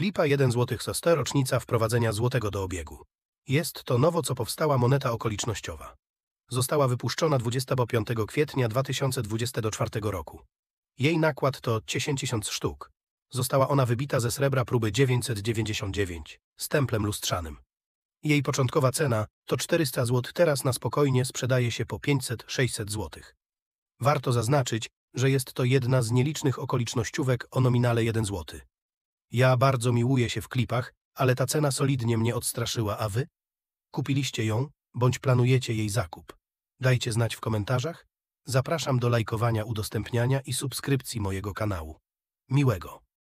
Klipa 1 zł soste rocznica wprowadzenia złotego do obiegu. Jest to nowo co powstała moneta okolicznościowa. Została wypuszczona 25 kwietnia 2024 roku. Jej nakład to 10 000 sztuk. Została ona wybita ze srebra próby 999 z templem lustrzanym. Jej początkowa cena to 400 zł, teraz na spokojnie sprzedaje się po 500-600 zł. Warto zaznaczyć, że jest to jedna z nielicznych okolicznościówek o nominale 1 zł. Ja bardzo miłuję się w klipach, ale ta cena solidnie mnie odstraszyła, a wy? Kupiliście ją, bądź planujecie jej zakup? Dajcie znać w komentarzach. Zapraszam do lajkowania, udostępniania i subskrypcji mojego kanału. Miłego!